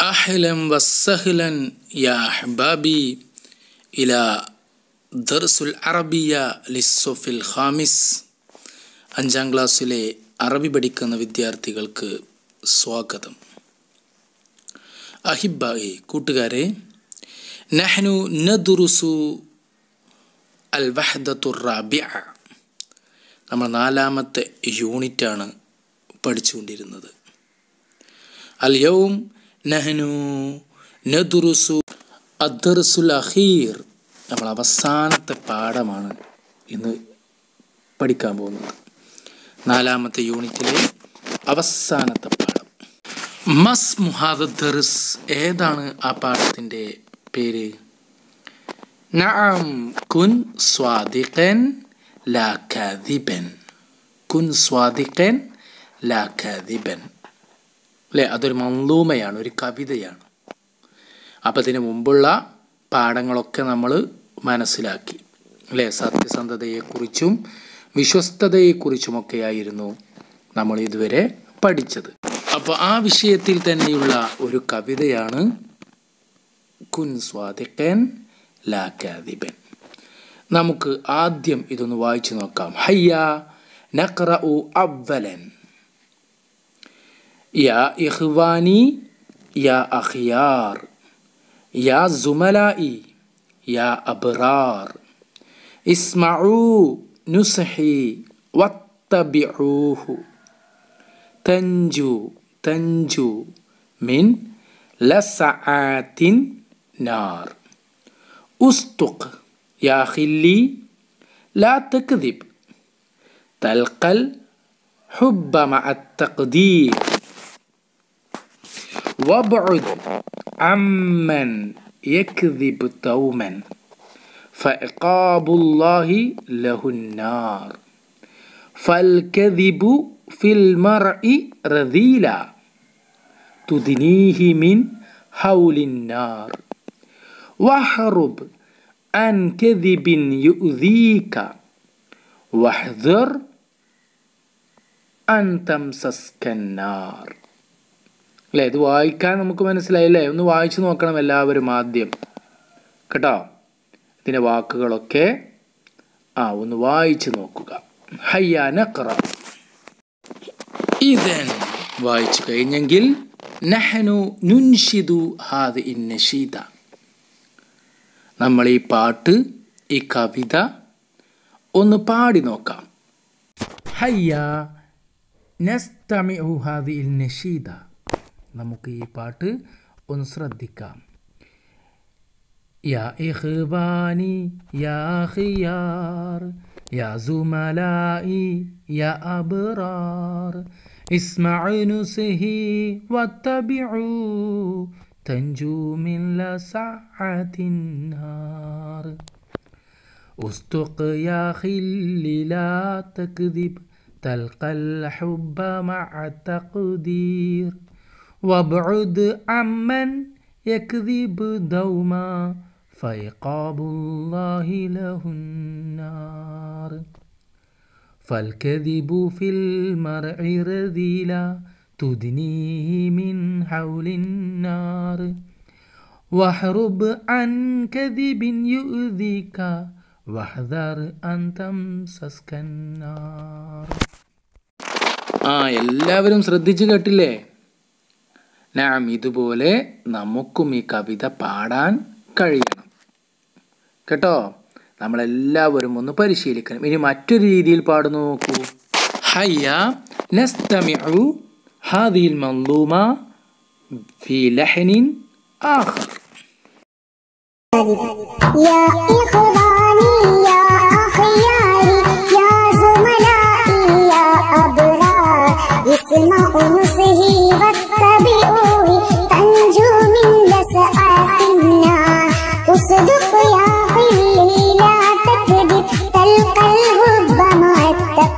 أهلا وسهلا يا أحبابي إلى ദർസുൽ അറബിയ ലിസ്സോഫിൽ James അഞ്ചാം ക്ലാസ്സിലെ അറബി പഠിക്കുന്ന വിദ്യാർത്ഥികൾക്ക് സ്വാഗതം അഹിബായി കൂട്ടുകാരെ നഹ്നു നദുറുസു അൽ വഹദത്തുറാബിയ നമ്മൾ നാലാമത്തെ യൂണിറ്റാണ് പഠിച്ചുകൊണ്ടിരുന്നത് അൽ യൗം നഹ്നു നദുറുസു അദ്ദർസുൽ അഖീർ നമ്മൾ അവസാനത്തെ പാഠമാണ് ഇന്ന് പഠിക്കാൻ പോകുന്നത് നാലാമത്തെ യൂണിറ്റിലെ അവസാനത്തെ പാഠം മസ് മുഹാദർസ് ഏതാണ് ആ പാഠത്തിൻ്റെ പേര് നഅം കുൻ സ്വാദിഖൻ ലാ കുൻ സ്വാദിഖൻ ലാ അല്ലേ അതൊരു മന്ദൂമയാണ് ഒരു കവിതയാണ് അപ്പം അതിന് മുമ്പുള്ള പാഠങ്ങളൊക്കെ നമ്മൾ മനസ്സിലാക്കി അല്ലേ സത്യസന്ധതയെക്കുറിച്ചും വിശ്വസ്തതയെക്കുറിച്ചുമൊക്കെയായിരുന്നു നമ്മൾ ഇതുവരെ പഠിച്ചത് അപ്പോൾ ആ വിഷയത്തിൽ തന്നെയുള്ള ഒരു കവിതയാണ് കുൻ സ്വാതിക്കൻ ലാക്കാദിപൻ നമുക്ക് ആദ്യം ഇതൊന്ന് വായിച്ചു നോക്കാം ഹയ്യ ഉ അവലൻ يا إخواني يا أخيار يا زملائي يا أبرار اسمعوا نصحي واتبعوه تنجو تنجو من لسعات نار أصدق يا خلي لا تكذب تلقى الحب مع التقدير وابعد عمن يكذب توما فعقاب الله له النار فالكذب في المرء رذيلا تدنيه من حول النار واحرب عن كذب يؤذيك واحذر أن تمسسك النار അല്ലേ ഇത് വായിക്കാൻ നമുക്ക് മനസ്സിലായില്ലേ ഒന്ന് വായിച്ചു നോക്കണം എല്ലാവരും ആദ്യം കേട്ടോ ഇതിൻ്റെ വാക്കുകളൊക്കെ ആ ഒന്ന് വായിച്ചു നോക്കുക ഹയ്യാന ഖറ ഇതൻ വായിച്ചു കഴിഞ്ഞെങ്കിൽ നുൻഷിദു നമ്മൾ ഈ പാട്ട് ഈ കവിത ഒന്ന് പാടി നോക്കാം ഹയ്യ നസ്തമി ഹാദ് ഇന്നഷീദ നമുക്ക് ഈ പാട്ട് ഒന്ന് ശ്രദ്ധിക്കാം يا إخواني يا خيار يا زملائي يا أبرار اسمعوا نصحي واتبعوا تنجو من لسعة النار استق يا خل لا تكذب تلقى الحب مع التقدير വബുദ് അമ്മൻ യക്ദിബ് ദൗമ ഫൈഖാബുല്ലാഹി ലഹുന്നാർ ഫൽക്കദിബു ഫിൽ മർഇ റദീല തുദ്നീഹി മിൻ ഹൗലിന്നാർ واحرب عن كذب يؤذيك വഹദർ അന്തം സസ്കന്നാർ ആ എല്ലാവരും ശ്രദ്ധിച്ചു കേട്ടില്ലേ നാം ഇതുപോലെ നമുക്കും ഈ കവിത പാടാൻ കഴിയണം കേട്ടോ നമ്മളെല്ലാവരും ഒന്ന് പരിശീലിക്കണം ഇനി മറ്റൊരു രീതിയിൽ പാടുന്നു നോക്കൂ ഹയ്യ നസ്തമിഉ ഹാദിൽ മന്ദൂമ ഫി لحن آخر يا إخواني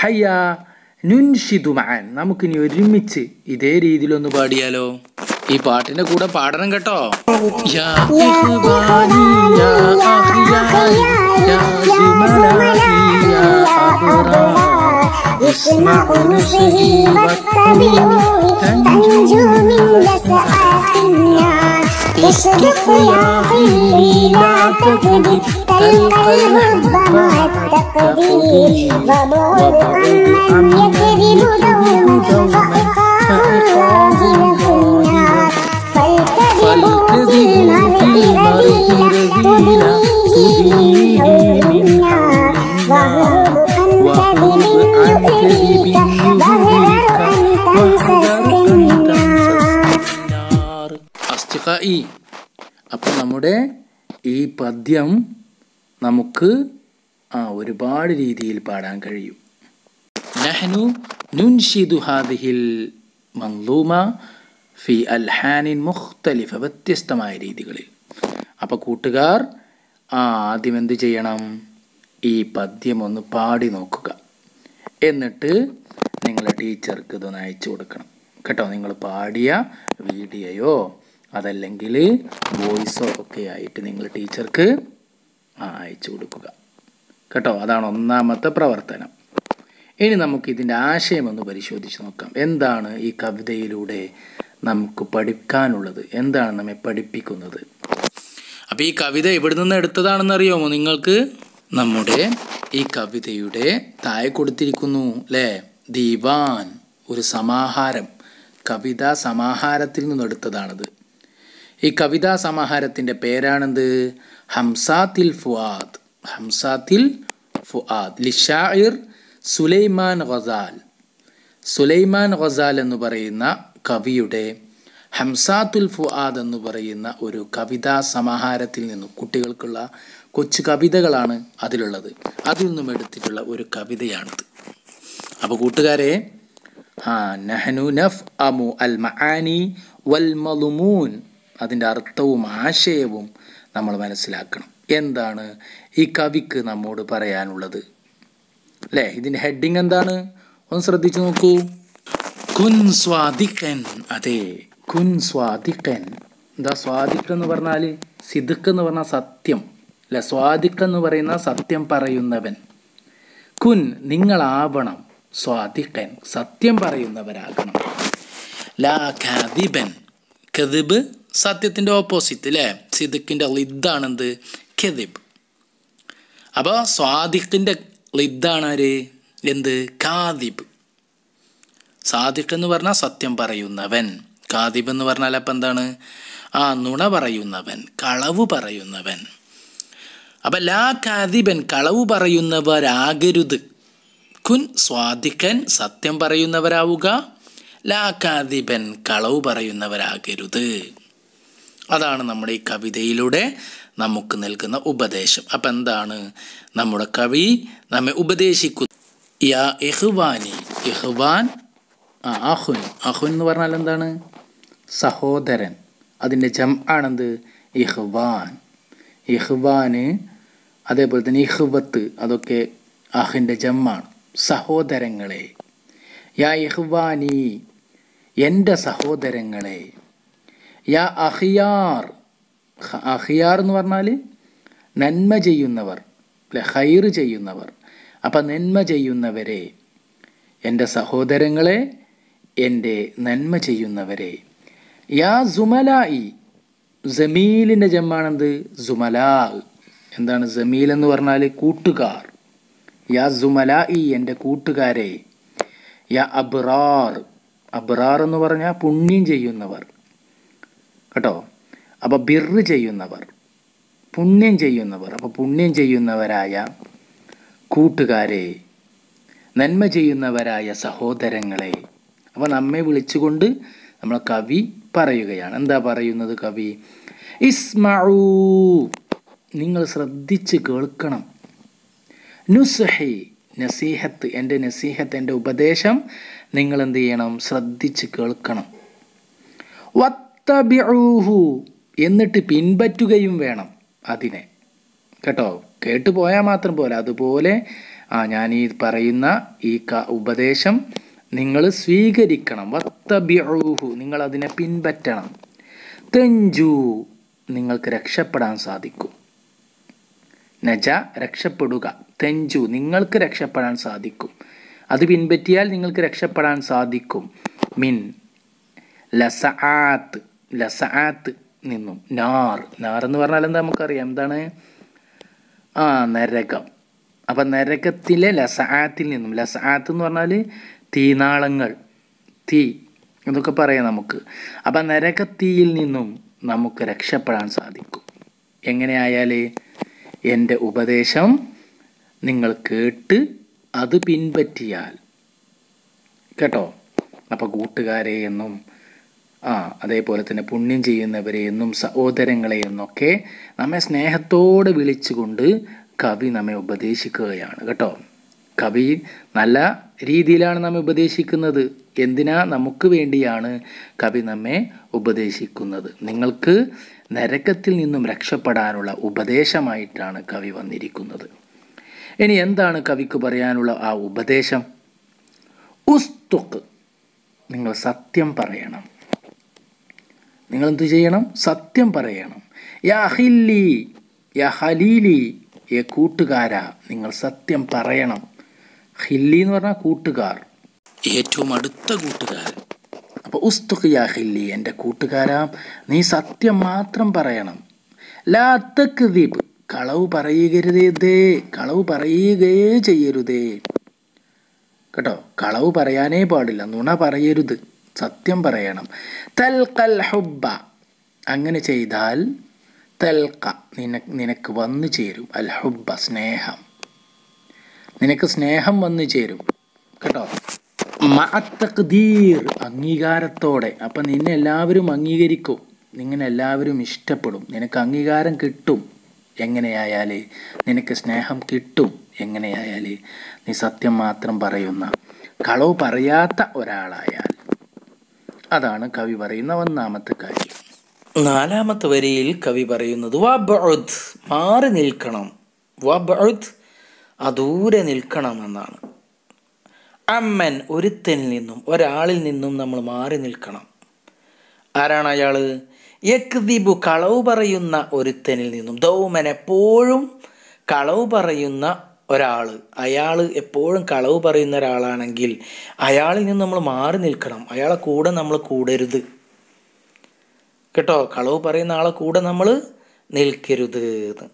ഹയ്യ നുൻഷിതു മഅൻ നമുക്കിനി ഒരുമിച്ച് ഇതേ രീതിയിലൊന്ന് പാടിയാലോ ഈ പാട്ടിന്റെ കൂടെ പാടണം കേട്ടോ اسمعوا نصحي واتبعوا تنجو من لسعات النار الصدق العظيم بلا تكذب تلقى الرب مع التقدير وضرب من يكذب دوما فإقام الله له النار فالكذب في المرء الذي لا تدريه من النار وهرب عن كذب يؤذيك ഇ അപ്പം നമ്മുടെ ഈ പദ്യം നമുക്ക് ആ ഒരുപാട് രീതിയിൽ പാടാൻ കഴിയും നഹ്നു നുൻഷിദു ഹാദിഹിൽ മങ്ലൂമ ഫി അൽഹാനിൻ മുഖ്തലിഫ വ്യത്യസ്തമായ രീതികളിൽ അപ്പോൾ കൂട്ടുകാർ ആദ്യം എന്ത് ചെയ്യണം ഈ പദ്യം ഒന്ന് പാടി നോക്കുക എന്നിട്ട് നിങ്ങളുടെ ടീച്ചർക്ക് ഇതൊന്ന് അയച്ചു കൊടുക്കണം കേട്ടോ നിങ്ങൾ പാടിയ വീഡിയോയോ അതല്ലെങ്കിൽ വോയിസോ ഒക്കെ ആയിട്ട് നിങ്ങൾ ടീച്ചർക്ക് അയച്ചു കൊടുക്കുക കേട്ടോ അതാണ് ഒന്നാമത്തെ പ്രവർത്തനം ഇനി നമുക്ക് ഇതിൻ്റെ ആശയമൊന്ന് പരിശോധിച്ച് നോക്കാം എന്താണ് ഈ കവിതയിലൂടെ നമുക്ക് പഠിക്കാനുള്ളത് എന്താണ് നമ്മെ പഠിപ്പിക്കുന്നത് അപ്പോൾ ഈ കവിത എവിടെ നിന്ന് എടുത്തതാണെന്ന് അറിയാമോ നിങ്ങൾക്ക് നമ്മുടെ ഈ കവിതയുടെ തായ കൊടുത്തിരിക്കുന്നു അല്ലേ ദിവാൻ ഒരു സമാഹാരം കവിതാ സമാഹാരത്തിൽ എടുത്തതാണത് ഈ കവിതാ സമാഹാരത്തിൻ്റെ പേരാണെന്ത് ഹംസാത്തിൽ ഫുആദ് ഹംസാത്തിൽ ഫുആദ് ലിഷാഇർ സുലൈമാൻ ഖസാൽ സുലൈമാൻ ഖസാൽ എന്ന് പറയുന്ന കവിയുടെ ഹംസാത്തുൽ ഫുആദ് എന്ന് പറയുന്ന ഒരു കവിതാ സമാഹാരത്തിൽ നിന്നും കുട്ടികൾക്കുള്ള കൊച്ചു കവിതകളാണ് അതിലുള്ളത് അതിൽ നിന്നും എടുത്തിട്ടുള്ള ഒരു കവിതയാണിത് അപ്പോൾ കൂട്ടുകാരെ ആ നഹനു നഫ് അമു അൽ മഅാനി വൽ മലുമൂൻ അതിൻ്റെ അർത്ഥവും ആശയവും നമ്മൾ മനസ്സിലാക്കണം എന്താണ് ഈ കവിക്ക് നമ്മോട് പറയാനുള്ളത് അല്ലേ ഇതിൻ്റെ ഹെഡിങ് എന്താണ് ഒന്ന് ശ്രദ്ധിച്ചു നോക്കൂ കുൻ സ്വാധിക്കൻ അതെ കുൻ സ്വാധിക്കൻ എന്താ സ്വാധിക്കൻ എന്ന് പറഞ്ഞാൽ സിദുക്ക് എന്ന് പറഞ്ഞാൽ സത്യം അല്ലെ സ്വാധിക്കൻ എന്ന് പറയുന്ന സത്യം പറയുന്നവൻ കുൻ നിങ്ങളാവണം സ്വാധിക്കൻ സത്യം പറയുന്നവരാകണം ലാ ഖാദിബൻ കദിബ് സത്യത്തിൻ്റെ ഓപ്പോസിറ്റ് അല്ലേ സിദ്ദിഖിൻ്റെ ലിദ്ദാണെന്ത് കെദിബ് അപ്പോൾ സ്വാദിഖിൻ്റെ ലിദ്ദാണ് ആര് എന്ത് കാദിബ് സാദിഖ് എന്ന് പറഞ്ഞാൽ സത്യം പറയുന്നവൻ കാദിബ് എന്ന് പറഞ്ഞാൽ അപ്പം എന്താണ് ആ നുണ പറയുന്നവൻ കളവ് പറയുന്നവൻ അപ്പം ലാ കാദിബൻ കളവ് പറയുന്നവരാകരുത് കുൻ സ്വാദിഖൻ സത്യം പറയുന്നവരാവുക ലാ കാദിബൻ കളവ് പറയുന്നവരാകരുത് അതാണ് നമ്മുടെ ഈ കവിതയിലൂടെ നമുക്ക് നൽകുന്ന ഉപദേശം അപ്പം എന്താണ് നമ്മുടെ കവി നമ്മെ ഉപദേശിക്കുന്നു യാ എഹ്വാനി എഹ്വാൻ ആ അഹുൻ അഹുൻ എന്ന് പറഞ്ഞാൽ എന്താണ് സഹോദരൻ അതിൻ്റെ ജം ആണെന്ത് ഇഹ്വാൻ ഇഹ്വാന് അതേപോലെ തന്നെ ഇഹ്വത്ത് അതൊക്കെ അഹിൻ്റെ ജമ്മാണ് സഹോദരങ്ങളെ യാ ഇഹ്വാനി എൻ്റെ സഹോദരങ്ങളെ യാ അഹിയാർ അഹിയാർ എന്ന് പറഞ്ഞാൽ നന്മ ചെയ്യുന്നവർ അല്ലെ ഹൈർ ചെയ്യുന്നവർ അപ്പം നന്മ ചെയ്യുന്നവരെ എൻ്റെ സഹോദരങ്ങളെ എൻ്റെ നന്മ ചെയ്യുന്നവരെ യാ സുമലായി ജമീലിൻ്റെ ജമ്മാണെന്ത് സുമലാ എന്താണ് ജമീൽ എന്ന് പറഞ്ഞാൽ കൂട്ടുകാർ യാ സുമലായി എൻ്റെ കൂട്ടുകാരെ യാ അബ്രാർ അബ്രാർ എന്ന് പറഞ്ഞാൽ പുണ്യം ചെയ്യുന്നവർ കേട്ടോ അപ്പോൾ ബിർറ് ചെയ്യുന്നവർ പുണ്യം ചെയ്യുന്നവർ അപ്പോൾ പുണ്യം ചെയ്യുന്നവരായ കൂട്ടുകാരെ നന്മ ചെയ്യുന്നവരായ സഹോദരങ്ങളെ അപ്പോൾ നമ്മെ വിളിച്ചുകൊണ്ട് നമ്മൾ കവി പറയുകയാണ് എന്താ പറയുന്നത് കവി ഇസ്മഊ നിങ്ങൾ ശ്രദ്ധിച്ച് കേൾക്കണം നുസഹി നസീഹത്ത് എൻ്റെ നസീഹത്ത് എൻ്റെ ഉപദേശം നിങ്ങൾ എന്ത് ചെയ്യണം ശ്രദ്ധിച്ച് കേൾക്കണം ഫത്തബിഊഹു എന്നിട്ട് പിൻപറ്റുകയും വേണം അതിനെ കേട്ടോ കേട്ടു പോയാൽ മാത്രം പോലെ അതുപോലെ ആ ഞാൻ ഈ പറയുന്ന ഈ ക ഉപദേശം നിങ്ങൾ സ്വീകരിക്കണം വത്തബിഊഹു നിങ്ങൾ അതിനെ പിൻപറ്റണം തെഞ്ചു നിങ്ങൾക്ക് രക്ഷപ്പെടാൻ സാധിക്കും നജ രക്ഷപ്പെടുക തെഞ്ചു നിങ്ങൾക്ക് രക്ഷപ്പെടാൻ സാധിക്കും അത് പിൻപറ്റിയാൽ നിങ്ങൾക്ക് രക്ഷപ്പെടാൻ സാധിക്കും മിൻ ലസആത്ത് ലസാത്ത് നിന്നും നാർ നാർ എന്ന് പറഞ്ഞാൽ എന്താ നമുക്കറിയാം എന്താണ് ആ നരകം അപ്പം നരകത്തിലെ ലസാത്തിൽ നിന്നും ലസാത്ത് എന്ന് പറഞ്ഞാൽ തീനാളങ്ങൾ തീ എന്നൊക്കെ പറയാം നമുക്ക് അപ്പം നരകത്തീയിൽ നിന്നും നമുക്ക് രക്ഷപ്പെടാൻ സാധിക്കും എങ്ങനെയായാൽ എൻ്റെ ഉപദേശം നിങ്ങൾ കേട്ട് അത് പിൻപറ്റിയാൽ കേട്ടോ അപ്പോൾ കൂട്ടുകാരെ എന്നും ആ അതേപോലെ തന്നെ പുണ്യം ചെയ്യുന്നവരെ എന്നും സഹോദരങ്ങളെ എന്നൊക്കെ നമ്മെ സ്നേഹത്തോടെ വിളിച്ചുകൊണ്ട് കവി നമ്മെ ഉപദേശിക്കുകയാണ് കേട്ടോ കവി നല്ല രീതിയിലാണ് നമ്മെ ഉപദേശിക്കുന്നത് എന്തിനാ നമുക്ക് വേണ്ടിയാണ് കവി നമ്മെ ഉപദേശിക്കുന്നത് നിങ്ങൾക്ക് നരകത്തിൽ നിന്നും രക്ഷപ്പെടാനുള്ള ഉപദേശമായിട്ടാണ് കവി വന്നിരിക്കുന്നത് ഇനി എന്താണ് കവിക്ക് പറയാനുള്ള ആ ഉപദേശം ഉസ്തുക്ക് നിങ്ങൾ സത്യം പറയണം നിങ്ങൾ എന്ത് ചെയ്യണം സത്യം പറയണം യാ ഹില്ലി യാ ഹലീലി യ കൂട്ടുകാരാ നിങ്ങൾ സത്യം പറയണം ഹില്ലി എന്ന് പറഞ്ഞാൽ കൂട്ടുകാർ ഏറ്റവും അടുത്ത കൂട്ടുകാരൻ അപ്പോൾ ഉസ്തുഖ് യാ ഹില്ലി എൻ്റെ കൂട്ടുകാരാ നീ സത്യം മാത്രം പറയണം ലാ ദീപ് കളവ് പറയുകരുതേ കളവ് പറയുകയേ ചെയ്യരുതേ കേട്ടോ കളവ് പറയാനേ പാടില്ല നുണ പറയരുത് സത്യം പറയണം തൽക്കൽ ഹുബ്ബ അങ്ങനെ ചെയ്താൽ തൽക്ക നിന നിനക്ക് വന്നു ചേരും അൽ ഹുബ്ബ സ്നേഹം നിനക്ക് സ്നേഹം വന്നു ചേരും കേട്ടോ മഅത്തഖ്ദീർ അംഗീകാരത്തോടെ അപ്പം നിന്നെ എല്ലാവരും അംഗീകരിക്കും നിങ്ങനെ എല്ലാവരും ഇഷ്ടപ്പെടും നിനക്ക് അംഗീകാരം കിട്ടും എങ്ങനെയായാൽ നിനക്ക് സ്നേഹം കിട്ടും എങ്ങനെയായാൽ നീ സത്യം മാത്രം പറയുന്ന കളവ് പറയാത്ത ഒരാളായാൽ അതാണ് കവി പറയുന്ന ഒന്നാമത്തെ കാര്യം നാലാമത്തെ വരിയിൽ കവി പറയുന്നത് വബുദ് മാറി നിൽക്കണം വബുദ് അദൂരെ നിൽക്കണം എന്നാണ് അമ്മൻ ഒരുത്തനിൽ നിന്നും ഒരാളിൽ നിന്നും നമ്മൾ മാറി നിൽക്കണം ആരാണ് അയാൾ യക്ദിബു കളവ് പറയുന്ന ഒരുത്തനിൽ നിന്നും ദൗമൻ എപ്പോഴും കളവ് പറയുന്ന ഒരാൾ അയാൾ എപ്പോഴും കളവ് പറയുന്ന ഒരാളാണെങ്കിൽ അയാളിൽ നിന്ന് നമ്മൾ മാറി നിൽക്കണം അയാളെ കൂടെ നമ്മൾ കൂടരുത് കേട്ടോ കളവ് പറയുന്ന ആളെ കൂടെ നമ്മൾ നിൽക്കരുത് എന്ന്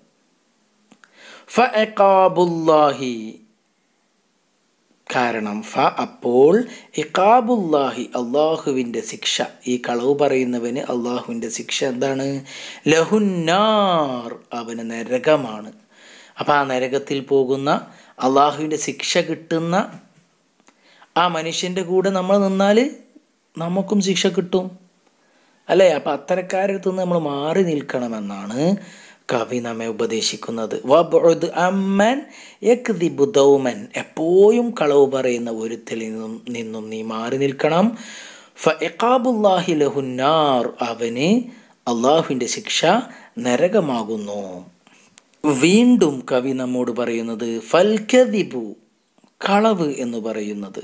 ഫാബുല്ലാഹി കാരണം ഫ അപ്പോൾ ഇഖാബുല്ലാഹി അള്ളാഹുവിൻ്റെ ശിക്ഷ ഈ കളവ് പറയുന്നവന് അള്ളാഹുവിൻ്റെ ശിക്ഷ എന്താണ് ലഹുന്നാർ അവന് നരകമാണ് അപ്പോൾ ആ നരകത്തിൽ പോകുന്ന അള്ളാഹുവിൻ്റെ ശിക്ഷ കിട്ടുന്ന ആ മനുഷ്യൻ്റെ കൂടെ നമ്മൾ നിന്നാൽ നമുക്കും ശിക്ഷ കിട്ടും അല്ലേ അപ്പം അത്തരക്കാരടുത്ത് നിന്ന് നമ്മൾ മാറി നിൽക്കണമെന്നാണ് കവി നമ്മെ ഉപദേശിക്കുന്നത് അമ്മൻ എപ്പോഴും കളവ് പറയുന്ന ഒരുത്തിൽ നിന്നും നിന്നും നീ മാറി നിൽക്കണം ഫാബുല്ലാഹി ലഹുന്നാർ അവന് അള്ളാഹുവിൻ്റെ ശിക്ഷ നരകമാകുന്നു വീണ്ടും കവി നമ്മോട് പറയുന്നത് ഫൽഖദിബു കളവ് എന്ന് പറയുന്നത്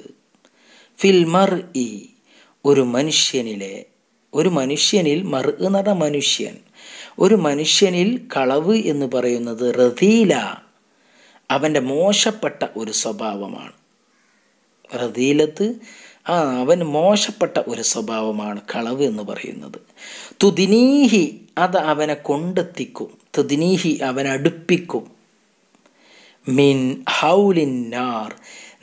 ഫിൽമർ ഇ ഒരു മനുഷ്യനിലെ ഒരു മനുഷ്യനിൽ മർ എന്ന് മനുഷ്യൻ ഒരു മനുഷ്യനിൽ കളവ് എന്ന് പറയുന്നത് റദീല അവൻ്റെ മോശപ്പെട്ട ഒരു സ്വഭാവമാണ് റതീലത്ത് ആ അവൻ മോശപ്പെട്ട ഒരു സ്വഭാവമാണ് കളവ് എന്ന് പറയുന്നത് തുദിനീഹി അത് അവനെ കൊണ്ടെത്തിക്കും തദിനീഹി അവൻ അടുപ്പിക്കും മിൻ ഹൗലിൻ നാർ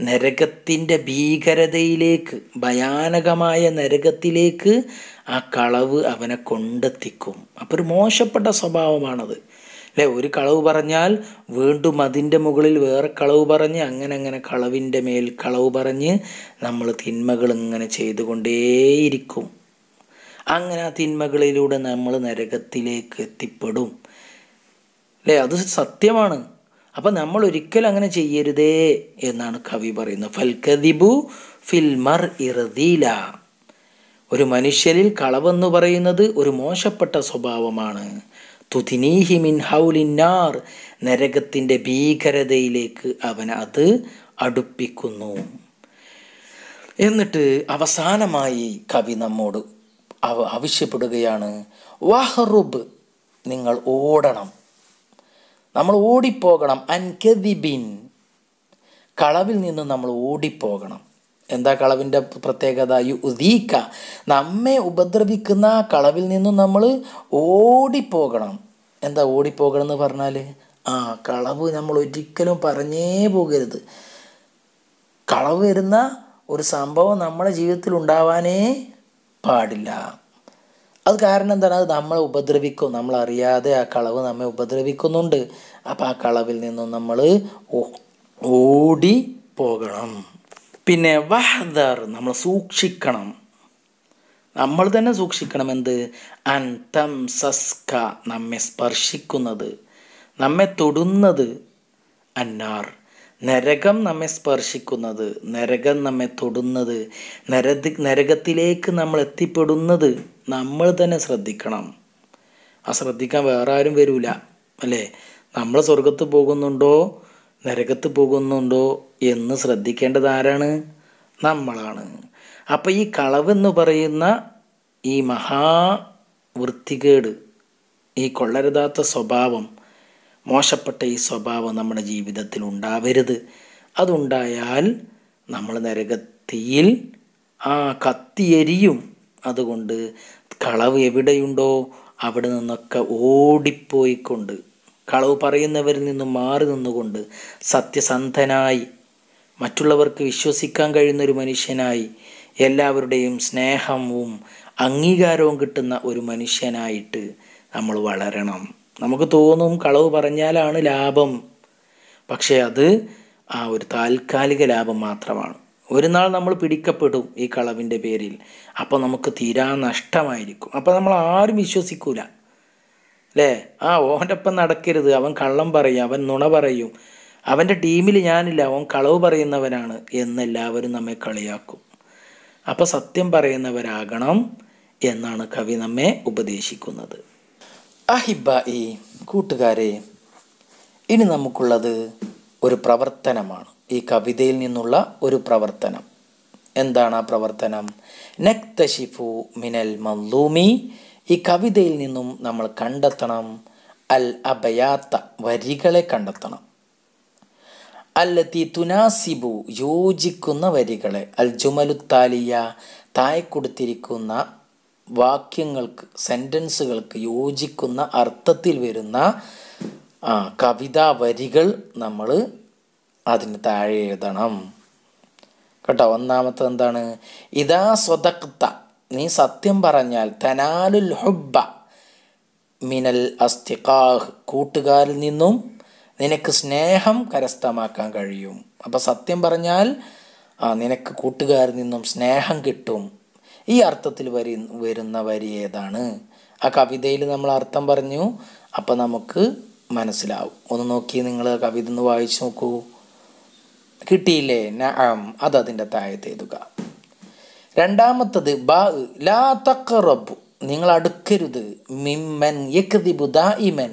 നരകത്തിൻ്റെ ഭീകരതയിലേക്ക് ഭയാനകമായ നരകത്തിലേക്ക് ആ കളവ് അവനെ കൊണ്ടെത്തിക്കും അപ്പോൾ ഒരു മോശപ്പെട്ട സ്വഭാവമാണത് അല്ലേ ഒരു കളവ് പറഞ്ഞാൽ വീണ്ടും അതിൻ്റെ മുകളിൽ വേറെ കളവ് പറഞ്ഞ് അങ്ങനെ അങ്ങനെ കളവിൻ്റെ മേൽ കളവ് പറഞ്ഞ് നമ്മൾ തിന്മകൾ ഇങ്ങനെ ചെയ്തുകൊണ്ടേയിരിക്കും അങ്ങനെ ആ തിന്മകളിലൂടെ നമ്മൾ നരകത്തിലേക്ക് എത്തിപ്പെടും അല്ലേ അത് സത്യമാണ് അപ്പം നമ്മൾ ഒരിക്കലും അങ്ങനെ ചെയ്യരുതേ എന്നാണ് കവി പറയുന്നത് ഫൽക്കദിബു ഫിൽമർ ഇറദീല ഒരു മനുഷ്യരിൽ കളവെന്ന് പറയുന്നത് ഒരു മോശപ്പെട്ട സ്വഭാവമാണ് തുതിനീഹി മിൻ ഹൗലിന്നാർ നരകത്തിൻ്റെ ഭീകരതയിലേക്ക് അവൻ അത് അടുപ്പിക്കുന്നു എന്നിട്ട് അവസാനമായി കവി നമ്മോട് ആവശ്യപ്പെടുകയാണ് വാഹറുബ് നിങ്ങൾ ഓടണം നമ്മൾ ഓടിപ്പോകണം അൻകദിബിൻ കളവിൽ നിന്ന് നമ്മൾ ഓടിപ്പോകണം എന്താ കളവിൻ്റെ പ്രത്യേകത യു ഉദീക്ക നമ്മെ ഉപദ്രവിക്കുന്ന കളവിൽ നിന്നും നമ്മൾ ഓടിപ്പോകണം എന്താ ഓടിപ്പോകണം എന്ന് പറഞ്ഞാൽ ആ കളവ് നമ്മൾ ഒരിക്കലും പറഞ്ഞേ പോകരുത് കളവ് വരുന്ന ഒരു സംഭവം നമ്മുടെ ജീവിതത്തിൽ ഉണ്ടാവാനേ പാടില്ല അത് കാരണം എന്താണ് അത് നമ്മളെ ഉപദ്രവിക്കും നമ്മളറിയാതെ ആ കളവ് നമ്മെ ഉപദ്രവിക്കുന്നുണ്ട് അപ്പം ആ കളവിൽ നിന്നും നമ്മൾ ഓടി പോകണം പിന്നെ വഹദർ നമ്മൾ സൂക്ഷിക്കണം നമ്മൾ തന്നെ സൂക്ഷിക്കണം എന്ത് അന്തം സസ്ക നമ്മെ സ്പർശിക്കുന്നത് നമ്മെ തൊടുന്നത് അന്നാർ നരകം നമ്മെ സ്പർശിക്കുന്നത് നരകം നമ്മെ തൊടുന്നത് നരതി നരകത്തിലേക്ക് നമ്മൾ എത്തിപ്പെടുന്നത് നമ്മൾ തന്നെ ശ്രദ്ധിക്കണം ആ ശ്രദ്ധിക്കാൻ വേറെ ആരും വരില്ല അല്ലേ നമ്മൾ സ്വർഗത്ത് പോകുന്നുണ്ടോ നരകത്ത് പോകുന്നുണ്ടോ എന്ന് ശ്രദ്ധിക്കേണ്ടത് ആരാണ് നമ്മളാണ് അപ്പോൾ ഈ കളവെന്ന് പറയുന്ന ഈ മഹാവൃത്തികേട് ഈ കൊള്ളരുതാത്ത സ്വഭാവം മോശപ്പെട്ട ഈ സ്വഭാവം നമ്മുടെ ജീവിതത്തിൽ ഉണ്ടാവരുത് അതുണ്ടായാൽ നമ്മൾ നരകത്തിയിൽ ആ കത്തിയരിയും അതുകൊണ്ട് കളവ് എവിടെയുണ്ടോ അവിടെ നിന്നൊക്കെ ഓടിപ്പോയിക്കൊണ്ട് കളവ് പറയുന്നവരിൽ നിന്നും മാറി നിന്നുകൊണ്ട് സത്യസന്ധനായി മറ്റുള്ളവർക്ക് വിശ്വസിക്കാൻ കഴിയുന്ന ഒരു മനുഷ്യനായി എല്ലാവരുടെയും സ്നേഹവും അംഗീകാരവും കിട്ടുന്ന ഒരു മനുഷ്യനായിട്ട് നമ്മൾ വളരണം നമുക്ക് തോന്നും കളവ് പറഞ്ഞാലാണ് ലാഭം പക്ഷേ അത് ആ ഒരു താൽക്കാലിക ലാഭം മാത്രമാണ് ഒരു നാൾ നമ്മൾ പിടിക്കപ്പെടും ഈ കളവിൻ്റെ പേരിൽ അപ്പോൾ നമുക്ക് തീരാ നഷ്ടമായിരിക്കും അപ്പോൾ നമ്മൾ ആരും വിശ്വസിക്കൂല അല്ലേ ആ ഓൻ്റെ ഒപ്പം നടക്കരുത് അവൻ കള്ളം പറയും അവൻ നുണ പറയും അവൻ്റെ ടീമിൽ ഞാനില്ല അവൻ കളവ് പറയുന്നവനാണ് എന്നെല്ലാവരും നമ്മെ കളിയാക്കും അപ്പോൾ സത്യം പറയുന്നവരാകണം എന്നാണ് കവി നമ്മെ ഉപദേശിക്കുന്നത് അഹിബായി കൂട്ടുകാരെ ഇനി നമുക്കുള്ളത് ഒരു പ്രവർത്തനമാണ് ഈ കവിതയിൽ നിന്നുള്ള ഒരു പ്രവർത്തനം എന്താണ് ആ പ്രവർത്തനം നക്തഷിഫു മിനൽ മല്ലൂമി ഈ കവിതയിൽ നിന്നും നമ്മൾ കണ്ടെത്തണം അൽ അബയാത്ത വരികളെ കണ്ടെത്തണം അല്ലത്തി തുനാസിബു യോജിക്കുന്ന വരികളെ അൽ ജുമലുത്താലിയ തായ് കൊടുത്തിരിക്കുന്ന വാക്യങ്ങൾക്ക് സെൻറ്റൻസുകൾക്ക് യോജിക്കുന്ന അർത്ഥത്തിൽ വരുന്ന കവിതാ വരികൾ നമ്മൾ അതിന് താഴെ എഴുതണം കേട്ടോ ഒന്നാമത്തെ എന്താണ് ഇതാ സ്വതക്ത നീ സത്യം പറഞ്ഞാൽ തനാലുൽ ഹുബ്ബ മിനൽ അസ്തിഖാഹ് കൂട്ടുകാരിൽ നിന്നും നിനക്ക് സ്നേഹം കരസ്ഥമാക്കാൻ കഴിയും അപ്പോൾ സത്യം പറഞ്ഞാൽ നിനക്ക് കൂട്ടുകാരിൽ നിന്നും സ്നേഹം കിട്ടും ഈ അർത്ഥത്തിൽ വരി വരുന്ന വരി ഏതാണ് ആ കവിതയിൽ നമ്മൾ അർത്ഥം പറഞ്ഞു അപ്പം നമുക്ക് മനസ്സിലാവും ഒന്ന് നോക്കി നിങ്ങൾ കവിത ഒന്ന് വായിച്ചു നോക്കൂ കിട്ടിയില്ലേ നഅം അത് അതിൻ്റെ താഴത്ത് രണ്ടാമത്തത് ബാ ലാ തക്കറബു നിങ്ങൾ അടുക്കരുത് മിമ്മൻ യക്തിബു ഇമൻ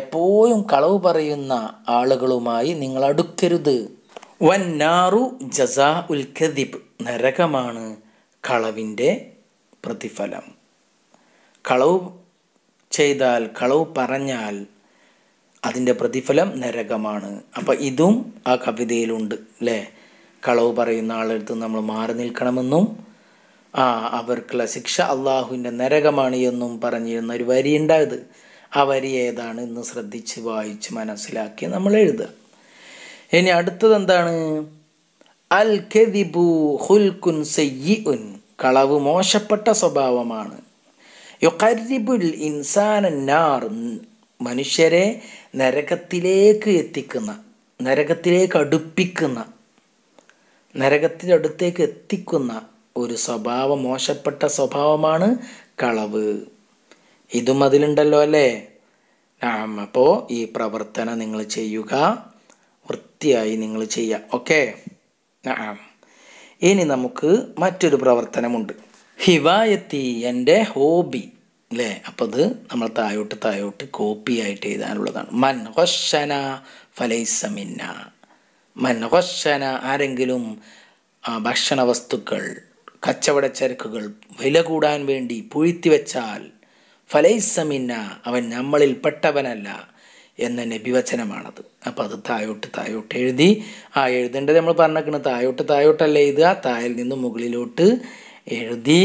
എപ്പോഴും കളവ് പറയുന്ന ആളുകളുമായി നിങ്ങൾ അടുക്കരുത് വന്നാറു ജസാ ഉൽ ഖദിബ് നരകമാണ് കളവിൻ്റെ പ്രതിഫലം കളവ് ചെയ്താൽ കളവ് പറഞ്ഞാൽ അതിൻ്റെ പ്രതിഫലം നരകമാണ് അപ്പം ഇതും ആ കവിതയിലുണ്ട് അല്ലേ കളവ് പറയുന്ന ആളെടുത്ത് നമ്മൾ മാറി നിൽക്കണമെന്നും ആ അവർക്കുള്ള ശിക്ഷ അള്ളാഹുവിൻ്റെ നരകമാണ് എന്നും പറഞ്ഞിരുന്ന ഒരു വരി ഉണ്ടായത് ആ വരി ഏതാണ് എന്ന് ശ്രദ്ധിച്ച് വായിച്ച് മനസ്സിലാക്കി നമ്മൾ എഴുതുക ഇനി അടുത്തത് എന്താണ് അൽ കളവ് മോശപ്പെട്ട സ്വഭാവമാണ് യുഖരിബുൽ മനുഷ്യരെ നരകത്തിലേക്ക് എത്തിക്കുന്ന നരകത്തിലേക്ക് അടുപ്പിക്കുന്ന നരകത്തിനടുത്തേക്ക് എത്തിക്കുന്ന ഒരു സ്വഭാവം മോശപ്പെട്ട സ്വഭാവമാണ് കളവ് ഇതും അതിലുണ്ടല്ലോ അല്ലേ അപ്പോൾ ഈ പ്രവർത്തനം നിങ്ങൾ ചെയ്യുക വൃത്തിയായി നിങ്ങൾ ചെയ്യുക ഓക്കേ ഇനി നമുക്ക് മറ്റൊരു പ്രവർത്തനമുണ്ട് ഹിവായത്തി എൻ്റെ ഹോബി അല്ലേ അപ്പോൾ അത് നമ്മൾ തായോട്ട് തായോട്ട് കോപ്പി ആയിട്ട് എഴുതാനുള്ളതാണ് മൻ ഹൊശന ഫലൈസമിന്ന മൻ ഹൊശന ആരെങ്കിലും ഭക്ഷണ വസ്തുക്കൾ ചരക്കുകൾ വില കൂടാൻ വേണ്ടി പുഴുത്തി വെച്ചാൽ ഫലൈസമിന്ന അവൻ നമ്മളിൽ പെട്ടവനല്ല എന്ന നബിവചനമാണത് അപ്പം അത് തായോട്ട് തായോട്ട് എഴുതി ആ എഴുതേണ്ടത് നമ്മൾ പറഞ്ഞേക്കണത് തായോട്ട് തായോട്ടല്ല എഴുതുക തായിൽ നിന്ന് മുകളിലോട്ട് എഴുതി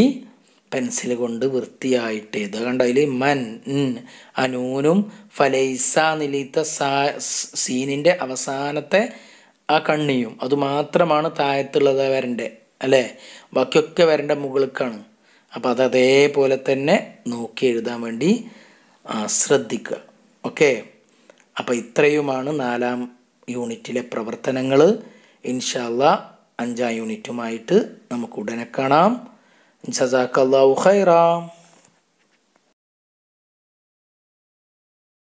പെൻസിൽ കൊണ്ട് വൃത്തിയായിട്ട് എഴുതുക കണ്ടോ അതിൽ മൻ അനൂനും ഫലൈസ നിലീത്ത സീനിൻ്റെ അവസാനത്തെ ആ കണ്ണിയും അതുമാത്രമാണ് താഴത്തുള്ളത് വരണ്ടേ അല്ലേ ബാക്കിയൊക്കെ വരേണ്ട മുകളിലേക്കാണ് അപ്പോൾ അത് അതേപോലെ തന്നെ നോക്കി എഴുതാൻ വേണ്ടി ശ്രദ്ധിക്കുക ഓക്കേ അപ്പോൾ ഇത്രയുമാണ് നാലാം യൂണിറ്റിലെ പ്രവർത്തനങ്ങൾ ഇൻഷല്ല അഞ്ചാം യൂണിറ്റുമായിട്ട് നമുക്ക് ഉടനെ കാണാം ജസാഖ് അല്ലാഹു ഖൈറാം